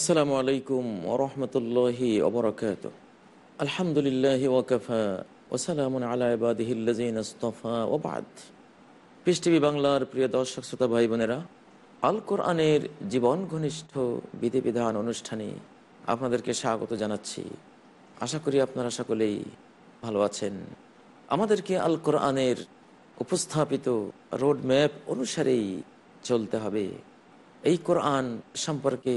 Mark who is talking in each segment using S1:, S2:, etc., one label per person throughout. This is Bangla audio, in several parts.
S1: আসসালামু আলাইকুম ওরহমতুল্লাহি ওবরাকাত আলহামদুলিল্লাহ ওয়াকাফা ওসালামুন আলাইবাদিহিল্লাজিনস্তফা ওবাদ পিস টিভি বাংলার প্রিয় দর্শক শ্রোতা ভাই বোনেরা আল কোরআনের জীবন ঘনিষ্ঠ বিধিবিধান অনুষ্ঠানে আপনাদেরকে স্বাগত জানাচ্ছি আশা করি আপনারা সকলেই ভালো আছেন আমাদেরকে আল কোরআনের উপস্থাপিত রোড ম্যাপ অনুসারেই চলতে হবে এই কোরআন সম্পর্কে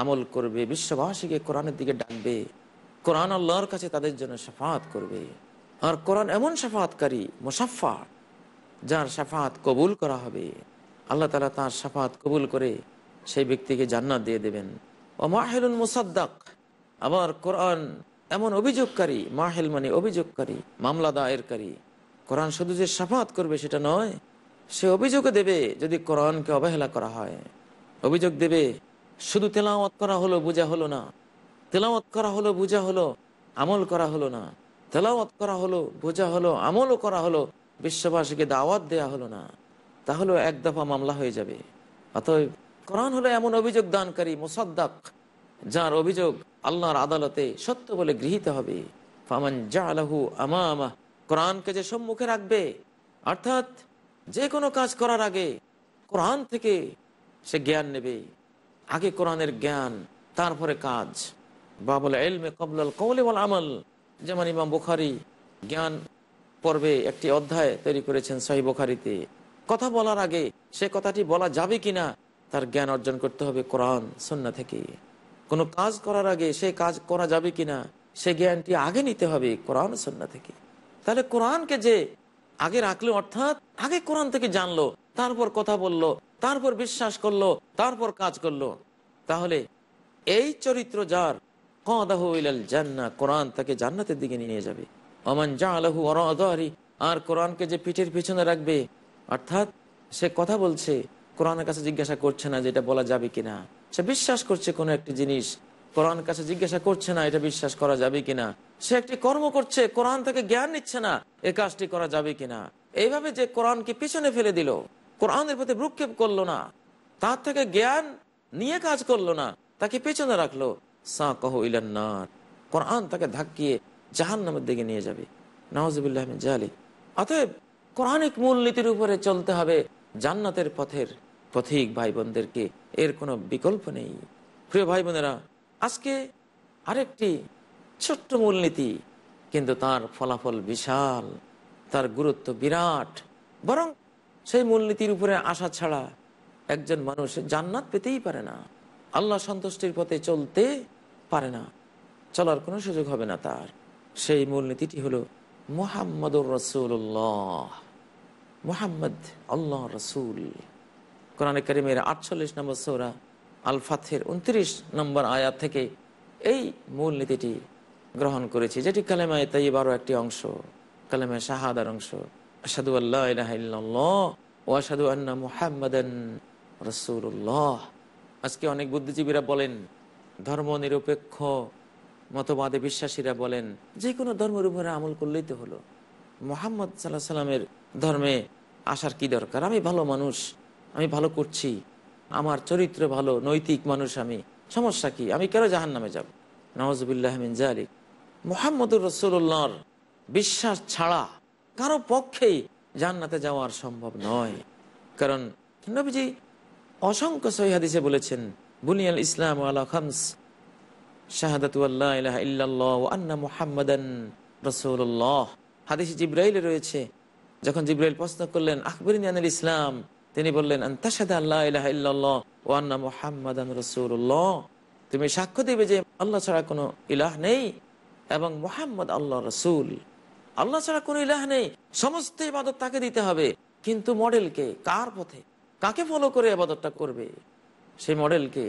S1: আমল করবে বিশ্ববাসীকে কোরআনের দিকে ডাকবে কোরআন আল্লাহর কাছে তাদের জন্য সাফাত করবে আর কোরআন এমন সাফাতকারী মুসাফা যার সাফাত কবুল করা হবে আল্লাহ তালা তার সাফাত কবুল করে সেই ব্যক্তিকে জান্নাত দিয়ে দেবেন ও মাহেলুল মুসাদ্দাক আবার কোরআন এমন অভিযোগকারী মাহেল মানে অভিযোগকারী মামলা দায়েরকারী কোরআন শুধু যে সাফাত করবে সেটা নয় সে অভিযোগও দেবে যদি কোরআনকে অবহেলা করা হয় অভিযোগ দেবে শুধু তেলাওয়াত করা হলো বোঝা হলো না তেলাওয়াত করা হলো বোঝা হলো আমল করা হলো না তেলাওয়াত করা হলো বোঝা হলো আমলও করা হলো বিশ্ববাসীকে দাওয়াত দেয়া হলো না তাহলে এক দফা মামলা হয়ে যাবে অতএব কোরআন হলো এমন অভিযোগ দানকারী মোসাদ্দাক যার অভিযোগ আল্লাহর আদালতে সত্য বলে গৃহীত হবে ফামান জালাহু আমামা কোরআনকে যে সম্মুখে রাখবে অর্থাৎ যে কোনো কাজ করার আগে কোরআন থেকে সে জ্ঞান নেবে আগে কোরআনের জ্ঞান তারপরে কাজ বাবল এলমে কবলাল কৌলিবল আমল যেমন ইমাম বুখারি জ্ঞান পর্বে একটি অধ্যায় তৈরি করেছেন সাহি বুখারিতে কথা বলার আগে সে কথাটি বলা যাবে কিনা তার জ্ঞান অর্জন করতে হবে কোরআন সন্না থেকে কোনো কাজ করার আগে সে কাজ করা যাবে কিনা সে জ্ঞানটি আগে নিতে হবে কোরআন সন্না থেকে তাহলে কোরআনকে যে আগে রাখলো অর্থাৎ আগে কোরআন থেকে জানলো তারপর কথা বলল তারপর বিশ্বাস করলো তারপর কাজ করলো তাহলে এই চরিত্র যার কদাহ জান্না কোরআন তাকে জান্নাতের দিকে নিয়ে যাবে অমান জা আলহু অরি আর কোরআনকে যে পিঠের পিছনে রাখবে অর্থাৎ সে কথা বলছে কোরআনের কাছে জিজ্ঞাসা করছে না যে এটা বলা যাবে কিনা সে বিশ্বাস করছে কোনো একটি জিনিস কোরআন কাছে জিজ্ঞাসা করছে না এটা বিশ্বাস করা যাবে কিনা সে একটি কর্ম করছে কোরআন থেকে জ্ঞান নিচ্ছে না এ কাজটি করা যাবে কিনা এইভাবে যে কোরআনকে পিছনে ফেলে দিল কোরআনের প্রতি ভ্রুক্ষেপ করলো না তার থেকে জ্ঞান নিয়ে কাজ করলো না তাকে পেছনে রাখলো সা কহ ইলান্নার কোরআন তাকে ধাক্কিয়ে জাহান নামের দিকে নিয়ে যাবে নওয়াজবুল্লাহ জালি অতএব কোরআনিক মূলনীতির উপরে চলতে হবে জান্নাতের পথের পথিক ভাই বোনদেরকে এর কোনো বিকল্প নেই প্রিয় ভাই বোনেরা আজকে আরেকটি ছোট্ট মূলনীতি কিন্তু তার ফলাফল বিশাল তার গুরুত্ব বিরাট বরং সেই মূলনীতির উপরে আশা ছাড়া একজন মানুষ জান্নাত পেতেই পারে না আল্লাহ সন্তুষ্টির পথে চলতে পারে না চলার কোনো সুযোগ হবে না তার সেই মূলনীতিটি হল মোহাম্মদ রসুল্লাহ মোহাম্মদ আল্লাহ রসুল কোরআন করিমের আটচল্লিশ নম্বর সৌরা আল ফাথের উনত্রিশ নম্বর আয়াত থেকে এই মূলনীতিটি গ্রহণ করেছি যেটি কালেমায় বারো একটি অংশ কালেমায় শাহাদার অংশ আসাদু আল্লাহ ও মুহাম্মাদান রসুল্লাহ আজকে অনেক বুদ্ধিজীবীরা বলেন ধর্ম নিরপেক্ষ মতবাদে বিশ্বাসীরা বলেন যে কোনো ধর্মের উপরে আমল করলেই তো হলো মোহাম্মদ সাল্লাহ সাল্লামের ধর্মে আসার কি দরকার আমি ভালো মানুষ আমি ভালো করছি আমার চরিত্র ভালো নৈতিক মানুষ আমি সমস্যা কি আমি কেন জাহান নামে যাব নওয়াজবুল্লাহমিন জালিক মোহাম্মদুর রসুল্লাহর বিশ্বাস ছাড়া কারো পক্ষেই জান্নাতে যাওয়ার সম্ভব নয় কারণ নবীজি অসংখ্য সহিদিসে বলেছেন বুনিয়াল ইসলাম আল্লাহ খামস শাহাদাত আন্না রয়েছে যখন প্রশ্ন করলেন আকবরিন ইসলাম তিনি বললেন আল্লাহ ইলাহ ও আন্না তুমি সাক্ষ্য দেবে যে আল্লাহ ছাড়া কোনো ইলাহ নেই এবং মোহাম্মদ আল্লাহ রসুল আল্লাহ ছাড়া কোন ইলাহ নেই সমস্ত ইবাদত তাকে দিতে হবে কিন্তু মডেলকে কার পথে কাকে ফলো করে আবাদতটা করবে সেই মডেলকে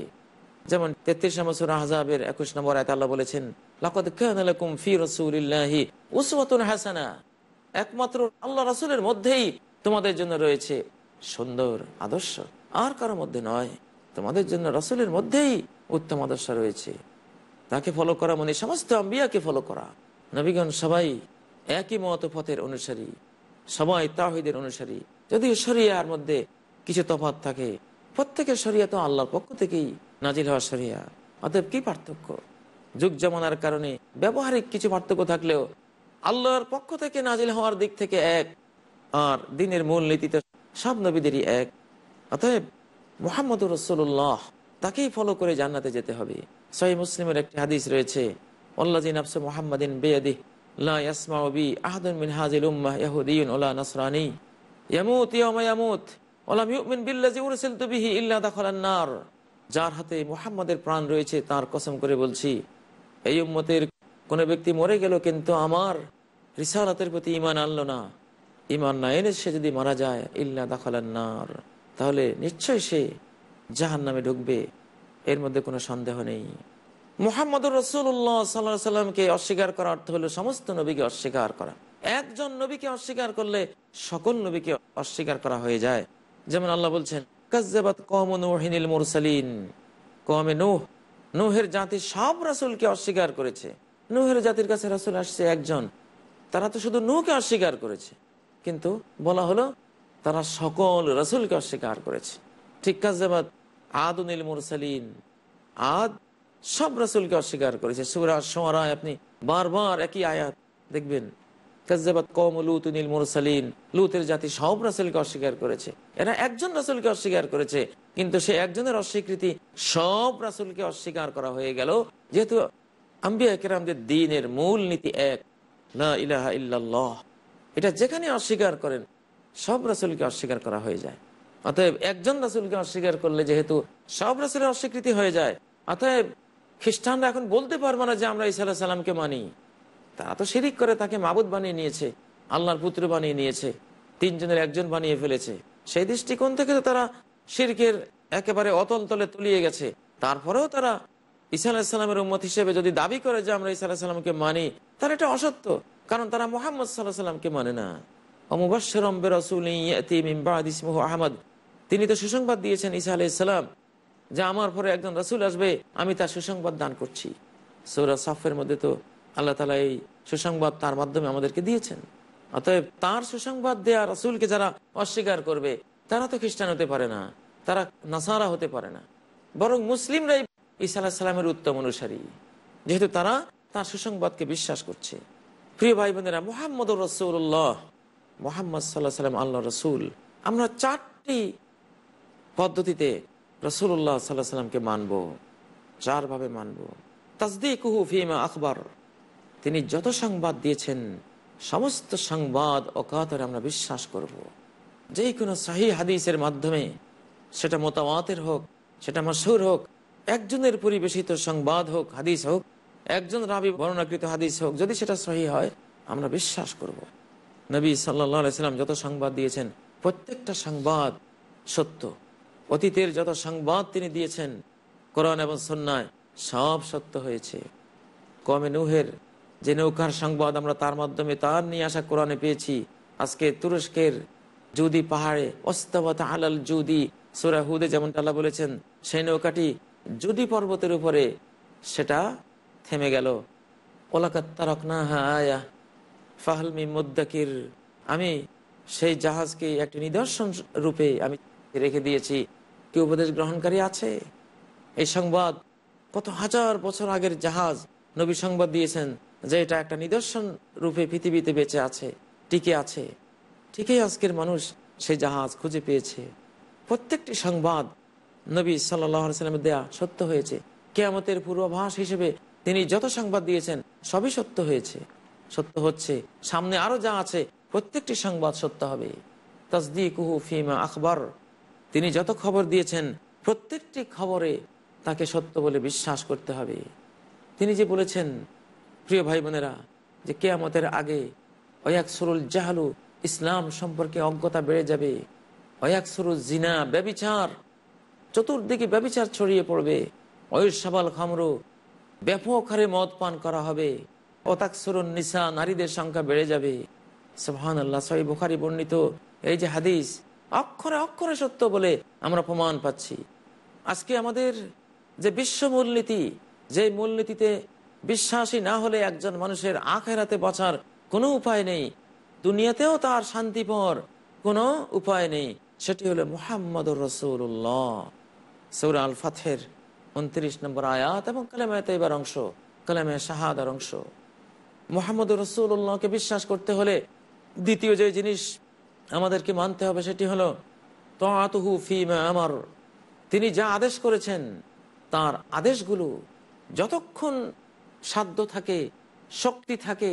S1: যেমন তেত্রিশ নম্বর আহজাবের একুশ নম্বর আয়ত আল্লাহ বলেছেন হাসানা একমাত্র আল্লাহ রাসুলের মধ্যেই তোমাদের জন্য রয়েছে সুন্দর আদর্শ আর কারো মধ্যে নয় তোমাদের জন্য রাসুলের মধ্যেই উত্তম আদর্শ রয়েছে তাকে ফলো করা মানে সমস্ত আম্বিয়াকে ফলো করা নবীগণ সবাই একই মত পথের অনুসারী সময় তাহিদের অনুসারী যদি সরিয়ার মধ্যে কিছু তফাত থাকে প্রত্যেকের সরিয়া তো আল্লাহর পক্ষ থেকেই নাজিল হওয়া সরিয়া অতএব কি পার্থক্য যুগ জমানার কারণে ব্যবহারিক কিছু পার্থক্য থাকলেও আল্লাহর পক্ষ থেকে নাজিল হওয়ার দিক থেকে এক আর দিনের মূল নীতিতে সব নবীদেরই এক অতএব মোহাম্মদ রসুল্লাহ তাকেই ফলো করে জান্নাতে যেতে হবে সহি মুসলিমের একটি হাদিস রয়েছে আল্লাহ জিন মোহাম্মদিন বেয়াদিহ লাসমাবি মিন ওলা ইয়ামুত ইয়ামা ইয়ামুত ওলা বিল্লাজি ইল্লা দাখালান নার যার হাতে মুহাম্মাদের প্রাণ রয়েছে তার কসম করে বলছি এই উম্মতের ব্যক্তি মরে গেল কিন্তু আমার রিসালাতের প্রতি ইমান আনলো না ইমান না এনে সে যদি মারা যায় ইল্লা দাখালান নার তাহলে নিশ্চয় সে জাহান নামে ঢুকবে এর মধ্যে কোনো সন্দেহ নেই মোহাম্মদুর রসুল্লাহ সাল্লাহ সাল্লামকে অস্বীকার করা অর্থ হলো সমস্ত নবীকে অস্বীকার করা একজন নবীকে অস্বীকার করলে সকল নবীকে অস্বীকার করা হয়ে যায় যেমন আল্লাহ বলছেন নুহের সব অস্বীকার করেছে জাতির কাছে আসছে একজন তারা তো শুধু অস্বীকার করেছে কিন্তু বলা হলো তারা সকল অস্বীকার করেছে ঠিক আদ সব রাসুলকে অস্বীকার করেছে সুরাজ সোয়ারায় আপনি বারবার একই আয়াত দেখবেন কাজাবাদ কম লুত নীল মুরসালিন লুতের জাতি সব রাসুলকে অস্বীকার করেছে এরা একজন রাসুলকে অস্বীকার করেছে কিন্তু সে একজনের অস্বীকৃতি সব রাসুলকে অস্বীকার করা হয়ে গেল যেহেতু আম্বিয়া কেরামদের দিনের মূল নীতি এক না ইলাহা ইল্লাল্লাহ এটা যেখানে অস্বীকার করেন সব রাসুলকে অস্বীকার করা হয়ে যায় অতএব একজন রাসুলকে অস্বীকার করলে যেহেতু সব রাসুলের অস্বীকৃতি হয়ে যায় অতএব খ্রিস্টানরা এখন বলতে পারবে না যে আমরা ইসা সালামকে মানি তারা তো শিরিক করে তাকে মাবুদ বানিয়ে নিয়েছে আল্লাহর পুত্র বানিয়ে নিয়েছে তিনজনের একজন বানিয়ে ফেলেছে সেই দৃষ্টিকোণ থেকে তো তারা শিরকের একেবারে অতল তলে তলিয়ে গেছে তারপরেও তারা ইসা আলাহিসাল্লামের উম্মত হিসেবে যদি দাবি করে যে আমরা ইসা আলাহিসাল্লামকে মানি তাহলে এটা অসত্য কারণ তারা মোহাম্মদ সাল্লাহ সাল্লামকে মানে না অমুবাসম্বে রসুল আহমদ তিনি তো সুসংবাদ দিয়েছেন ইসা আলাইসালাম যে আমার পরে একজন রাসুল আসবে আমি তার সুসংবাদ দান করছি সৌরা সাফের মধ্যে তো আল্লাহ তালা এই সুসংবাদ তার মাধ্যমে আমাদেরকে দিয়েছেন অতএব তার সুসংবাদ দেয়া রাসুলকে যারা অস্বীকার করবে তারা তো খ্রিস্টান হতে পারে না তারা নাসারা হতে পারে না বরং মুসলিমরাই ইসা সালামের উত্তম অনুসারী যেহেতু তারা তার সুসংবাদকে বিশ্বাস করছে প্রিয় ভাই বোনেরা মোহাম্মদ রসুল্লাহ মোহাম্মদ সাল্লাহ সাল্লাম আল্লাহ রসুল আমরা চারটি পদ্ধতিতে রসুল্লাহ সাল্লাহ সাল্লামকে মানব চারভাবে মানব কুহু ফিমা আকবর তিনি যত সংবাদ দিয়েছেন সমস্ত সংবাদ অকাতরে আমরা বিশ্বাস করব। যে কোনো শাহী হাদিসের মাধ্যমে সেটা মোতামাতের হোক সেটা মশহুর হোক একজনের পরিবেশিত সংবাদ হোক হাদিস হোক একজন রাবি বর্ণাকৃত হাদিস হোক যদি সেটা সহি হয় আমরা বিশ্বাস করব। নবী সাল্লাহ সাল্লাম যত সংবাদ দিয়েছেন প্রত্যেকটা সংবাদ সত্য অতীতের যত সংবাদ তিনি দিয়েছেন কোরআন এবং সন্ন্যায় সব সত্য হয়েছে কমে নুহের যে নৌকার সংবাদ আমরা তার মাধ্যমে তার নিয়ে আসা কোরআনে পেয়েছি আজকে তুরস্কের জুদি পাহাড়ে অস্তবতা আলাল জুদি সুরাহুদে যেমন আল্লাহ বলেছেন সেই নৌকাটি জুদি পর্বতের উপরে সেটা থেমে গেল আয়া ফাহলমি আমি সেই জাহাজকে একটি নিদর্শন রূপে আমি সাক্ষী রেখে দিয়েছি কি উপদেশ গ্রহণকারী আছে এই সংবাদ কত হাজার বছর আগের জাহাজ নবী সংবাদ দিয়েছেন যে এটা একটা নিদর্শন রূপে পৃথিবীতে বেঁচে আছে টিকে আছে ঠিকই আজকের মানুষ সেই জাহাজ খুঁজে পেয়েছে প্রত্যেকটি সংবাদ নবী সাল্লাহামের দেয়া সত্য হয়েছে কেয়ামতের পূর্বাভাস হিসেবে তিনি যত সংবাদ দিয়েছেন সবই সত্য হয়েছে সত্য হচ্ছে সামনে আরো যা আছে প্রত্যেকটি সংবাদ সত্য হবে তসদি কুহু ফিমা আখবর তিনি যত খবর দিয়েছেন প্রত্যেকটি খবরে তাকে সত্য বলে বিশ্বাস করতে হবে তিনি যে বলেছেন প্রিয় ভাই বোনেরা যে কেয়ামতের আগে অয়াক সরুল জাহালু ইসলাম সম্পর্কে অজ্ঞতা বেড়ে যাবে অয়াক সরুল জিনা ব্যবিচার চতুর্দিকে ব্যবিচার ছড়িয়ে পড়বে অয়সাবাল খামরু ব্যাপক হারে মদ পান করা হবে অতাকসরুন নিসা নারীদের সংখ্যা বেড়ে যাবে সোহান আল্লাহ সহি বুখারি বর্ণিত এই যে হাদিস অক্ষরে অক্ষরে সত্য বলে আমরা প্রমাণ পাচ্ছি আজকে আমাদের যে বিশ্ব মূলনীতি যে মূলনীতিতে বিশ্বাসী না হলে একজন মানুষের আখেরাতে বাঁচার কোনো উপায় নেই দুনিয়াতেও তার শান্তিপর কোনো উপায় নেই সেটি হলো মোহাম্মদুর রসৌল্লাহ সৌর আল ফাথের উনত্রিশ নম্বর আয়াত এবং কালেমা তৈবার অংশ কালেমে শাহাদার অংশ মোহাম্মদ রসুল্লাহকে বিশ্বাস করতে হলে দ্বিতীয় যে জিনিস আমাদেরকে মানতে হবে সেটি হলো আমার তিনি যা আদেশ করেছেন তার আদেশগুলো যতক্ষণ সাধ্য থাকে শক্তি থাকে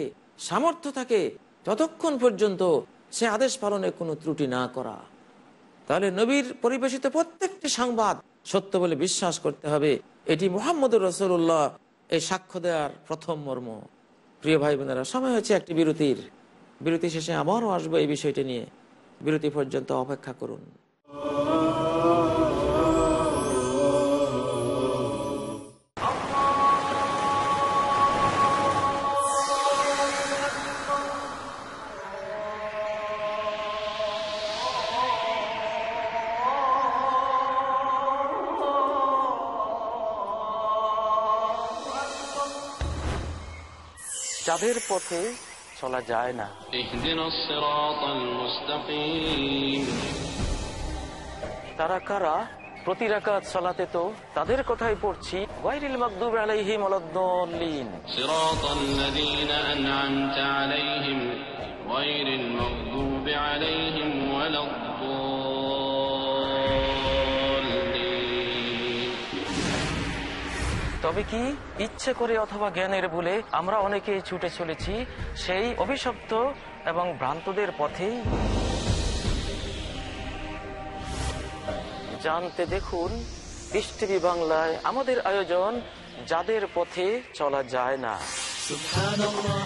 S1: সামর্থ্য থাকে ততক্ষণ পর্যন্ত সে আদেশ পালনে কোনো ত্রুটি না করা তাহলে নবীর পরিবেশিত প্রত্যেকটি সংবাদ সত্য বলে বিশ্বাস করতে হবে এটি মোহাম্মদ রসুল্লাহ এই সাক্ষ্য দেওয়ার প্রথম মর্ম প্রিয় ভাই বোনেরা সময় হয়েছে একটি বিরতির বিরতি শেষে আবারও আসবো এই বিষয়টি নিয়ে বিরতি পর্যন্ত অপেক্ষা করুন যাদের পথে চলা যায় না তারা কারা প্রতি রাকাত সালাতে তো তাদের কথাই পড়ছি ওয়াইরিল মাগদুব আলাইহিম আলাদদাল্লিন
S2: সিরাতাল লাযিনা আন'আমতা আলাইহিম ওয়াইরিল মাগদুব আলাইহিম
S1: তবে কি ইচ্ছে করে অথবা জ্ঞানের বলে আমরা অনেকেই ছুটে চলেছি সেই অভিশপ্ত এবং ভ্রান্তদের পথেই জানতে দেখুন পৃষ্টিভি বাংলায় আমাদের আয়োজন যাদের পথে চলা যায় না সুবহানাল্লাহ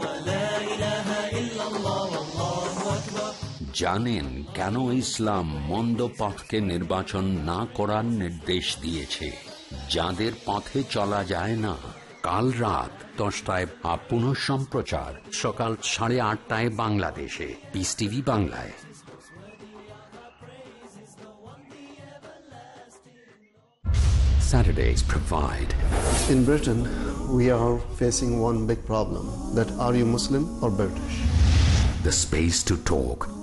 S1: ওয়া লা
S2: জানেন কেন ইসলাম মন্দ পথকে নির্বাচন না করার নির্দেশ দিয়েছে যাদের পথে চলা যায় না কাল রাত দশটায় আপন সম্প্রচার সকাল সাড়ে আটটায় বাংলাদেশে পিস টিভি বাংলায় Saturdays provide. In Britain, we are facing
S3: one big problem that are you Muslim or British? The space to talk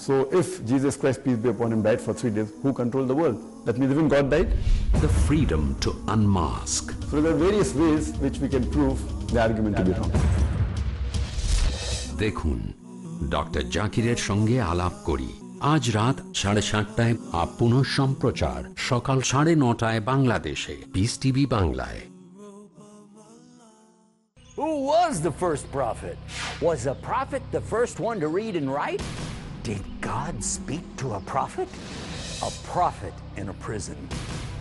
S3: So if Jesus Christ, peace be upon him, died for three days, who controlled the world? That means
S2: even God died. The freedom to unmask.
S3: So there are various ways which we can prove
S2: the argument yeah, to be wrong. দেখুন ডক্টর জাকিরের সঙ্গে আলাপ করি আজ রাত সাড়ে সাতটায় আপন সম্প্রচার সকাল সাড়ে নটায় বাংলাদেশে পিস টিভি বাংলায় Who was the first prophet? Was a prophet the first one to read and write? Did God speak to a prophet? A prophet in a prison.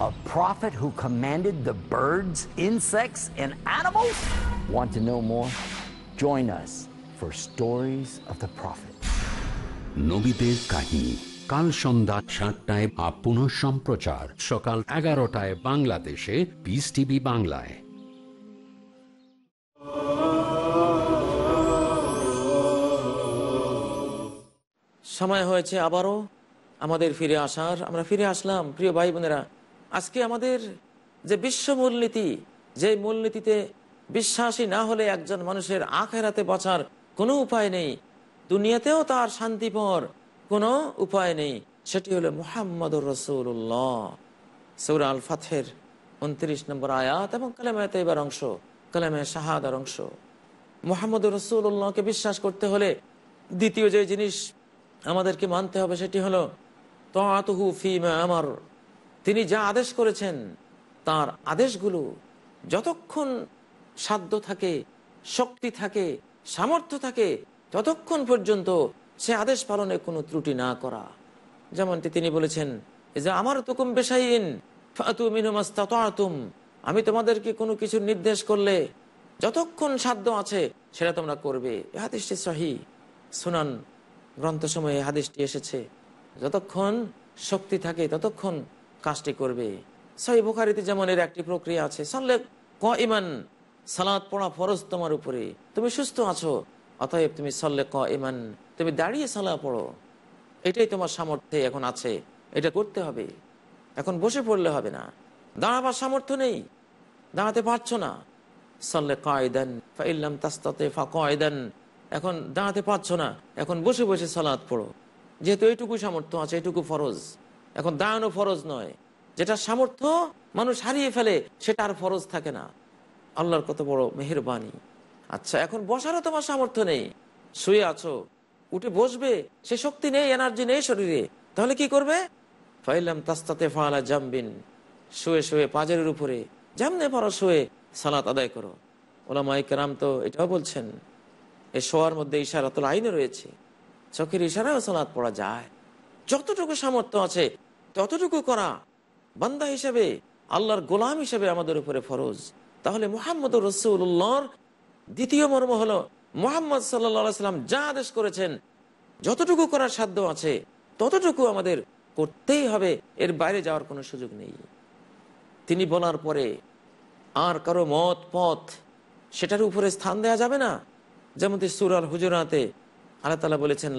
S2: A prophet who commanded the birds, insects, and animals? Want to know more? Join us for Stories of the Prophet. নবীদের কাহিনী কাল সন্ধ্যা সাতটায় আপ পুনঃ সম্প্রচার সকাল এগারোটায় বাংলাদেশে পিস টিভি বাংলায়
S1: সময় হয়েছে আবারও আমাদের ফিরে আসার আমরা ফিরে আসলাম প্রিয় ভাই বোনেরা আজকে আমাদের যে বিশ্ব মূলনীতি যে মূলনীতিতে বিশ্বাসী না হলে একজন মানুষের আখেরাতে বাঁচার কোনো উপায় নেই দুনিয়াতেও তার শান্তিপর কোনো উপায় নেই সেটি হলো মোহাম্মদুর রসুল্লাহ সৌর আল ফাথের উনত্রিশ নম্বর আয়াত এবং কালেমা এবার অংশ কালেমায় শাহাদার অংশ মোহাম্মদুর রসুল্লাহকে বিশ্বাস করতে হলে দ্বিতীয় যে জিনিস আমাদেরকে মানতে হবে সেটি হলো আমার তিনি যা আদেশ করেছেন তার আদেশগুলো যতক্ষণ সাধ্য থাকে শক্তি থাকে সামর্থ্য থাকে ততক্ষণ পর্যন্ত সে আদেশ পালনে কোনো ত্রুটি না করা যেমনটি তিনি বলেছেন যে আমার তুকুম বেসাইন ফাতুমিনুমাস্তাতুম আমি তোমাদেরকে কোনো কিছু নির্দেশ করলে যতক্ষণ সাধ্য আছে সেটা তোমরা করবে হাতিসটি সহি সুনান গ্রন্থ সময়ে হাদিসটি এসেছে যতক্ষণ শক্তি থাকে ততক্ষণ কাজটি করবে সহি বুখারিতে যেমন এর একটি প্রক্রিয়া আছে সাল্লে ক ইমান সালাদ পড়া ফরজ তোমার উপরে তুমি সুস্থ আছো অতএব তুমি সাল্লে ক ইমান তুমি দাঁড়িয়ে সালা পড়ো এটাই তোমার সামর্থ্যে এখন আছে এটা করতে হবে এখন বসে পড়লে হবে না দাঁড়াবার সামর্থ্য নেই দাঁড়াতে পারছো না সাল্লে কয়দান ফাইল্লাম তাস্তাতে ফা কয়দান এখন দাঁড়াতে পারছো না এখন বসে বসে সালাদ পড়ো যেহেতু এইটুকু সামর্থ্য আছে এইটুকু ফরজ এখন দাঁড়ানো ফরজ নয় যেটা সামর্থ্য মানুষ হারিয়ে ফেলে সেটা আর ফরজ থাকে না আল্লাহর কত বড় মেহরবানি আচ্ছা এখন বসারও তোমার সামর্থ্য নেই শুয়ে আছো উঠে বসবে সে শক্তি নেই এনার্জি নেই শরীরে তাহলে কি করবে ফাইলাম তাস্তাতে ফালা জামবিন শুয়ে শুয়ে পাজের উপরে জামনে পারো শুয়ে সালাত আদায় করো ওলামাইকার তো এটাও বলছেন এ শোয়ার মধ্যে ইশারাতুল আইনও রয়েছে চোখের ইশারাও সালাদ পড়া যায় যতটুকু সামর্থ্য আছে ততটুকু করা বান্দা হিসেবে আল্লাহর গোলাম হিসেবে আমাদের উপরে ফরজ তাহলে মোহাম্মদ রসুল্লাহর দ্বিতীয় মর্ম হলো মোহাম্মদ সাল্লাম যা আদেশ করেছেন যতটুকু করার সাধ্য আছে ততটুকু আমাদের করতেই হবে এর বাইরে যাওয়ার কোনো সুযোগ নেই তিনি বলার পরে আর কারো মত পথ সেটার উপরে স্থান দেয়া যাবে না যেমন সুরাল হুজুরাতে আল্লাহ তালা বলেছেন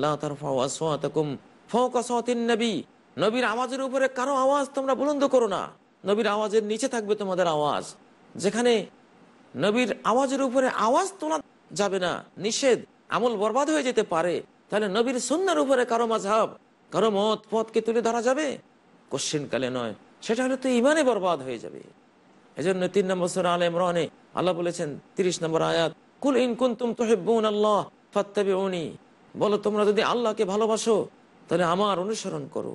S1: নবীর আওয়াজের উপরে কারো আওয়াজ তোমরা বুলন্দ করো না নবীর আওয়াজের নিচে থাকবে তোমাদের আওয়াজ যেখানে নবীর আওয়াজের উপরে আওয়াজ তোলা যাবে না নিষেধ আমল বরবাদ হয়ে যেতে পারে তাহলে নবীর সন্ন্যার উপরে কারো মাঝাব কারো মত পথকে তুলে ধরা যাবে কোশ্চিন কালে নয় সেটা হলে তো ইমানে বরবাদ হয়ে যাবে এজন্য তিন নম্বর সুরা আল ইমরানে আল্লাহ বলেছেন তিরিশ নম্বর আয়াত কুল ইনকুন্তুম তোহেবুন আল্লাহ ফাত্তাবি উনি বলো তোমরা যদি আল্লাহকে ভালোবাসো তাহলে আমার অনুসরণ করো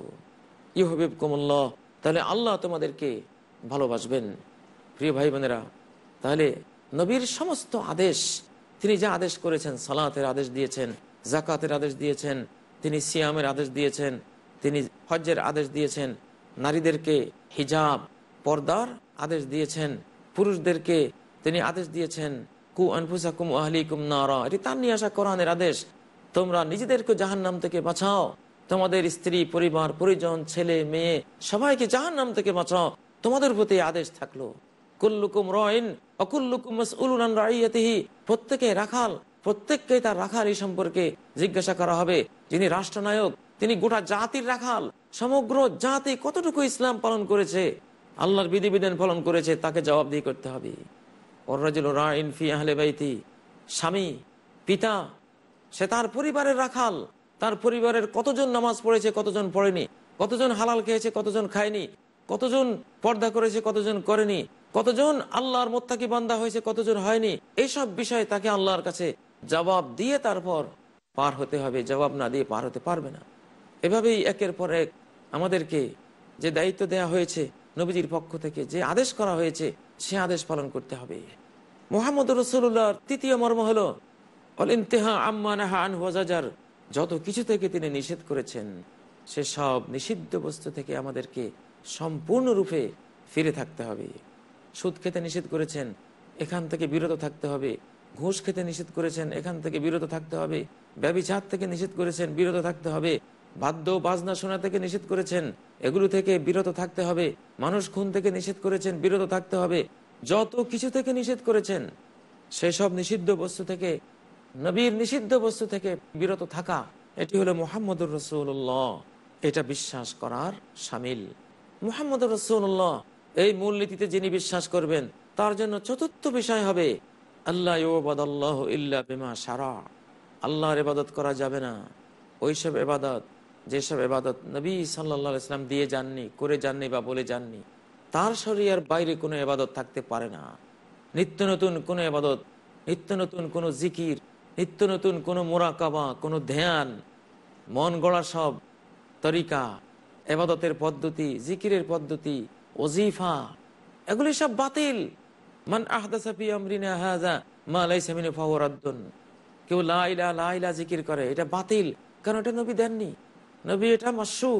S1: ইহবিব কুমুল্লাহ তাহলে আল্লাহ তোমাদেরকে ভালোবাসবেন প্রিয় ভাই বোনেরা তাহলে নবীর সমস্ত আদেশ তিনি যা আদেশ করেছেন সালাতের আদেশ দিয়েছেন জাকাতের আদেশ দিয়েছেন তিনি সিয়ামের আদেশ দিয়েছেন তিনি হজ্জের আদেশ দিয়েছেন নারীদেরকে হিজাব পর্দার আদেশ দিয়েছেন পুরুষদেরকে তিনি আদেশ দিয়েছেন কু আনফুসাকুম আহলিকুম নারা এটি তার নিয়ে আসা কোরআনের আদেশ তোমরা নিজেদেরকে জাহান নাম থেকে বাঁচাও তোমাদের স্ত্রী পরিবার পরিজন ছেলে মেয়ে সবাইকে জাহান নাম থেকে বাঁচাও তোমাদের প্রতি আদেশ থাকলো কুল্লুকুম রয়েন অকুল্লুকুম রাইয়াতিহি প্রত্যেকে রাখাল প্রত্যেককে তার রাখাল এই সম্পর্কে জিজ্ঞাসা করা হবে যিনি রাষ্ট্রনায়ক তিনি গোটা জাতির রাখাল সমগ্র জাতি কতটুকু ইসলাম পালন করেছে আল্লাহর বিধিবিধান পালন করেছে তাকে জবাবদিহি করতে হবে স্বামী পিতা সে তার পরিবারের রাখাল তার পরিবারের কতজন নামাজ পড়েছে কতজন পড়েনি কতজন হালাল খেয়েছে কতজন খায়নি কতজন পর্দা করেছে কতজন করেনি কতজন আল্লাহর মোত্তাকি বান্দা হয়েছে কতজন হয়নি এইসব বিষয়ে তাকে আল্লাহর কাছে জবাব দিয়ে তারপর পার হতে হবে জবাব না দিয়ে পার হতে পারবে না এভাবেই একের পর এক আমাদেরকে যে দায়িত্ব দেয়া হয়েছে নবীজির পক্ষ থেকে যে আদেশ করা হয়েছে সে আদেশ পালন করতে হবে মোহাম্মদ রসুল্লাহর তৃতীয় মর্ম হল অল যত কিছু থেকে তিনি নিষেধ করেছেন সে সব নিষিদ্ধ বস্তু থেকে আমাদেরকে সম্পূর্ণরূপে ফিরে থাকতে হবে সুদ খেতে নিষেধ করেছেন এখান থেকে বিরত থাকতে হবে ঘুষ খেতে নিষেধ করেছেন এখান থেকে বিরত থাকতে হবে ব্যবিচার থেকে নিষেধ করেছেন বিরত থাকতে হবে বাদ্য বাজনা শোনা থেকে নিষেধ করেছেন এগুলো থেকে বিরত থাকতে হবে মানুষ খুন থেকে নিষেধ করেছেন বিরত থাকতে হবে যত কিছু থেকে নিষেধ করেছেন সেসব নিষিদ্ধ বস্তু থেকে নবীর নিষিদ্ধ বস্তু থেকে বিরত থাকা এটি হলো মোহাম্মদুর রসুল্লাহ এটা বিশ্বাস করার সামিল মোহাম্মদুর রসুল্লাহ এই মূলনীতিতে যিনি বিশ্বাস করবেন তার জন্য চতুর্থ বিষয় হবে আল্লাহ ইবাদাল্লাহ ইল্লা বেমা সারা আল্লাহর এবাদত করা যাবে না ওইসব এবাদত যেসব এবাদত নবী সাল্লা ইসলাম দিয়ে যাননি করে যাননি বা বলে যাননি তার শরিয়ার বাইরে কোনো এবাদত থাকতে পারে না নিত্য নতুন কোনো এবাদত নিত্য নতুন কোনো জিকির নিত্য নতুন কোনো মোরাকাবা কোনো ধ্যান মন গড়া সব তরিকা এবাদতের পদ্ধতি জিকিরের পদ্ধতি ওজিফা এগুলি সব বাতিল মান আহদাসাফি হাজা কেউ লাইলা লাইলা জিকির করে এটা বাতিল কারণ এটা নবী দেননি নবী এটা মাসু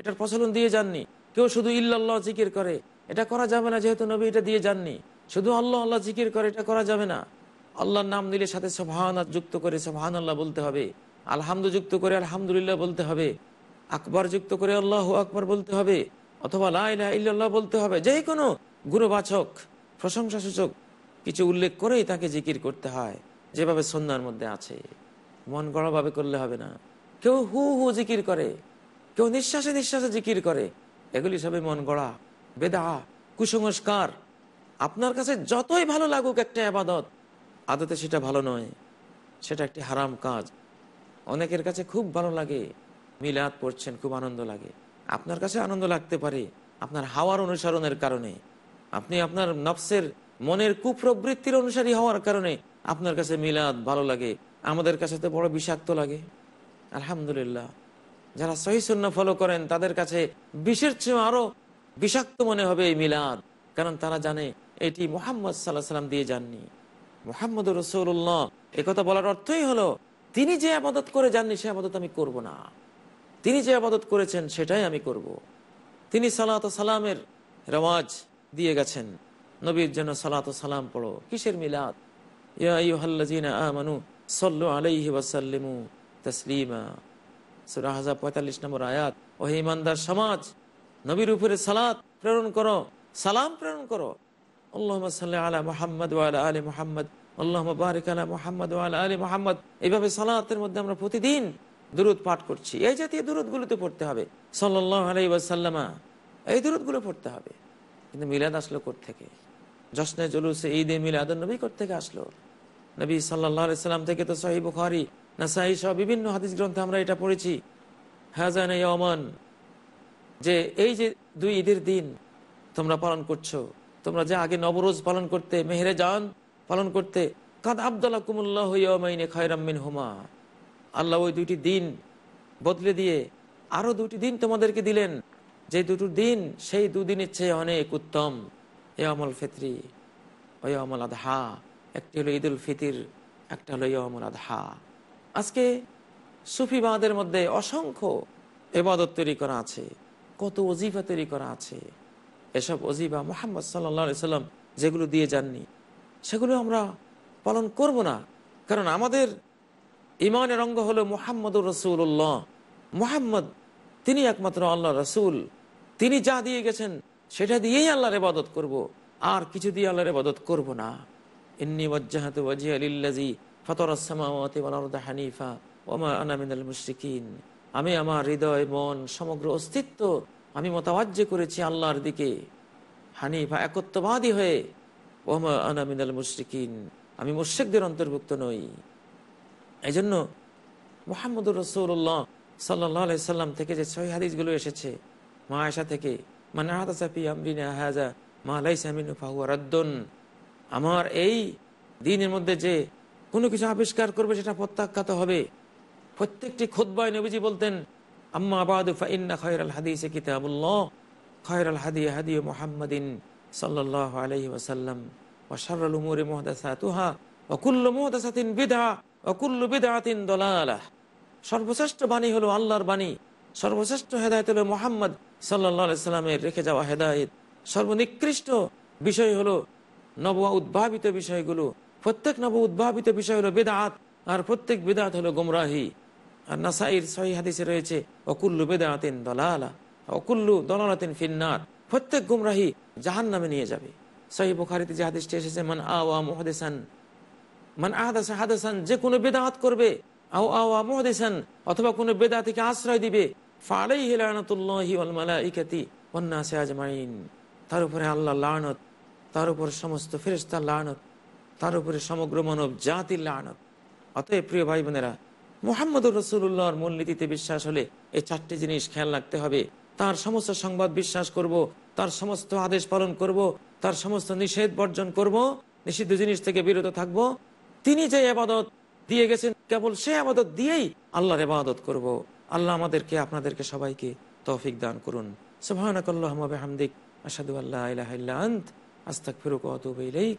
S1: এটার প্রচলন দিয়ে যাননি কেউ শুধু ইল্লাল্লাহ জিকির করে এটা করা যাবে না যেহেতু নবী এটা দিয়ে যাননি শুধু আল্লাহ আল্লাহ জিকির করে এটা করা যাবে না আল্লাহর নাম দিলে সাথে সোভাহানা যুক্ত করে সোভান আল্লাহ বলতে হবে আলহামদু যুক্ত করে আলহামদুলিল্লাহ বলতে হবে আকবর যুক্ত করে আল্লাহ আকবর বলতে হবে অথবা লাইলা ইল্লাল্লাহ বলতে হবে যে কোনো প্রশংসা প্রশংসাসূচক কিছু উল্লেখ করেই তাকে জিকির করতে হয় যেভাবে সন্ধ্যার মধ্যে আছে মন গড়াভাবে করলে হবে না কেউ হু হু জিকির করে কেউ নিঃশ্বাসে নিঃশ্বাসে জিকির করে এগুলি সবই মন গড়া বেদা কুসংস্কার আপনার কাছে যতই ভালো লাগুক একটা আবাদত আদতে সেটা ভালো নয় সেটা একটি হারাম কাজ অনেকের কাছে খুব ভালো লাগে মিলাদ পড়ছেন খুব আনন্দ লাগে আপনার কাছে আনন্দ লাগতে পারে আপনার হাওয়ার অনুসরণের কারণে আপনি আপনার নফসের মনের কুপ্রবৃত্তির অনুসারী হওয়ার কারণে আপনার কাছে মিলাদ ভালো লাগে আমাদের কাছে তো বড় বিষাক্ত লাগে আলহামদুলিল্লাহ যারা সহিসুন্ন ফলো করেন তাদের কাছে বিশের চেয়ে আরো বিষাক্ত মনে হবে এই মিলাদ কারণ তারা জানে এটি মোহাম্মদ সাল্লাহ সাল্লাম দিয়ে যাননি মোহাম্মদ রসৌল্লাহ একথা বলার অর্থই হলো তিনি যে আবাদত করে যাননি সে আবাদত আমি করব না তিনি যে আবাদত করেছেন সেটাই আমি করব। তিনি সালাত সালামের রেওয়াজ দিয়ে গেছেন নবীর জন্য সালাত সালাম পড়ো কিসের মিলাদ ইয়া আমানু আলাইহি তসলিমা সুরা হাজার পঁয়তাল্লিশ নম্বর আয়াত ওহে ইমানদার সমাজ নবীর উপরে সালাত প্রেরণ করো সালাম প্রেরণ করো আল্লাহ সাল্লাহ আলা আলী আল্লাহ এইভাবে সালাতের মধ্যে আমরা প্রতিদিন দূরত পাঠ করছি এই জাতীয় দূরতগুলোতে পড়তে হবে সাল্লাহ আলাই ওয়াসাল্লামা এই দূরতগুলো পড়তে হবে কিন্তু মিলাদ আসলো থেকে জশ্নে জলুসে এ মিলাদ নবী থেকে আসলো নবী সাল্লাহ আলাইসাল্লাম থেকে তো সহি বুখারি নাসাই সহ বিভিন্ন হাদিস গ্রন্থে আমরা এটা পড়েছি হাজান ইয়মান যে এই যে দুই ঈদের দিন তোমরা পালন করছো তোমরা যে আগে নবরোজ পালন করতে মেহরে জান পালন করতে কাদ আবদুল্লা কুমুল্লাহ ইয়মাইনে খয়রাম্মিন হুমা আল্লাহ ওই দুইটি দিন বদলে দিয়ে আরও দুটি দিন তোমাদেরকে দিলেন যে দুটো দিন সেই দুদিনের চেয়ে অনেক উত্তম ইয়মল ফিতরি ওই ইয়মল আধহা একটি হলো ঈদুল ফিতির একটা হলো ইয়মল আধহা আজকে সুফিবাদের মধ্যে অসংখ্য এবাদত তৈরি করা আছে কত অজিফা তৈরি করা আছে এসব অজিবা মোহাম্মদ সাল্লা সাল্লাম যেগুলো দিয়ে যাননি সেগুলো আমরা পালন করব না কারণ আমাদের ইমানের অঙ্গ হলো মোহাম্মদুর রসুল্লাহ মোহাম্মদ তিনি একমাত্র আল্লাহ রসুল তিনি যা দিয়ে গেছেন সেটা দিয়েই আল্লাহর ইবাদত করব আর কিছু দিয়ে আল্লাহর ইবাদত করব না ইন্নি হানিফা আনামিনাল আমি আমার হৃদয় মন সমগ্র অস্তিত্ব আমি মতাবাজ্য করেছি আল্লাহর দিকে হানিফা একত্ববাদী হয়ে ওমা আনামিনাল মুশরিকিন আমি মুর্শিকদের অন্তর্ভুক্ত নই এই জন্য মোহাম্মদুর রসুল্লাহ সাল্লাম থেকে যে ছয় গুলো এসেছে মা আয়সা থেকে মানে আমার এই দিনের মধ্যে যে কোনো কিছু আবিষ্কার করবে সেটা প্রত্যাখ্যাত হবে প্রত্যেকটি খুদ্বায় নবীজি বলতেন আম্মা তুহা অকুল্ল বিদা অকুল্ল সর্বশ্রেষ্ঠ বাণী হলো আল্লাহর বাণী সর্বশ্রেষ্ঠ হেদায়ত হলো মোহাম্মদ সাল্লা সাল্লামের রেখে যাওয়া হেদায়ত সর্বনিকৃষ্ট বিষয় হলো নব উদ্ভাবিত বিষয়গুলো প্রত্যেক নব উদ্ভাবিত বিষয় হলো বেদাত আর প্রত্যেক বেদাত হলো গোমরাহি আর নাসাইর সহি হাদিসে রয়েছে অকুল্লু বেদাতিন দলালা অকুল্লু দলালাতিন ফিন্নার প্রত্যেক গুমরাহি জাহান নামে নিয়ে যাবে সহি বুখারিতে যে হাদিসটি এসেছে মান আওয়া মহাদেশান মান আহাদাস হাদাসান যে কোনো বেদাত করবে আও আওয়া মহাদেশান অথবা কোনো বেদাতিকে আশ্রয় দিবে ফালেই হিলানতুল্লাহি আলমালা অন্যাসে আজমাইন তার উপরে আল্লাহ লানত তার উপর সমস্ত ফেরেশতা লানত তার উপরে সমগ্র মানব জাতির লানত অতএব প্রিয় ভাই বোনেরা মোহাম্মদ রসুল্লাহর মূলনীতিতে বিশ্বাস হলে এই চারটি জিনিস খেয়াল রাখতে হবে তার সমস্ত সংবাদ বিশ্বাস করব। তার সমস্ত আদেশ পালন করব। তার সমস্ত নিষেধ বর্জন করব। নিষিদ্ধ জিনিস থেকে বিরত থাকব। তিনি যে আবাদত দিয়ে গেছেন কেবল সে আবাদত দিয়েই আল্লাহর আবাদত করব। আল্লাহ আমাদেরকে আপনাদেরকে সবাইকে তৌফিক দান করুন সুবাহ আসাদু আল্লাহ আস্তাক ফিরুক অতুব ইলাইক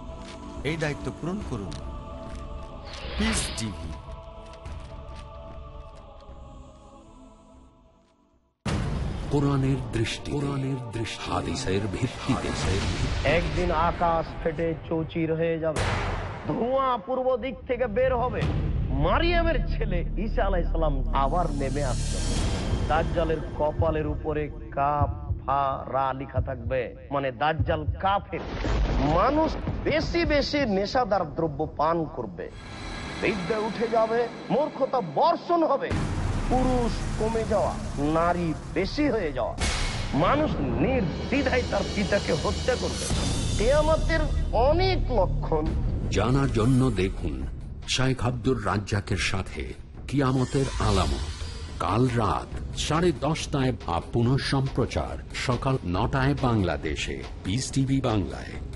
S2: এই দায়িত্ব পূরণ করুন
S1: একদিন আকাশ ফেটে চৌচির হয়ে যাবে ধোঁয়া পূর্ব দিক থেকে বের হবে মারিয়ামের ছেলে ঈসা আলাই সালাম আবার নেমে আসবে দাজ্জালের কপালের উপরে কাপ ফা রা লিখা থাকবে মানে দাজ্জাল কাফের মানুষ বেশি বেশি নেশাদার দ্রব্য পান করবে বিদ্যা উঠে যাবে মূর্খতা বর্ষণ হবে পুরুষ কমে যাওয়া নারী বেশি হয়ে যাওয়া মানুষ নির্দ্বিধায় তার পিতাকে হত্যা করবে কেয়ামতের অনেক লক্ষণ
S2: জানার জন্য দেখুন শাইখ আব্দুর রাজ্জাকের সাথে কিয়ামতের আলামত কাল রাত সাড়ে দশটায় ভাব পুনঃ সম্প্রচার সকাল নটায় বাংলাদেশে বিস টিভি বাংলায়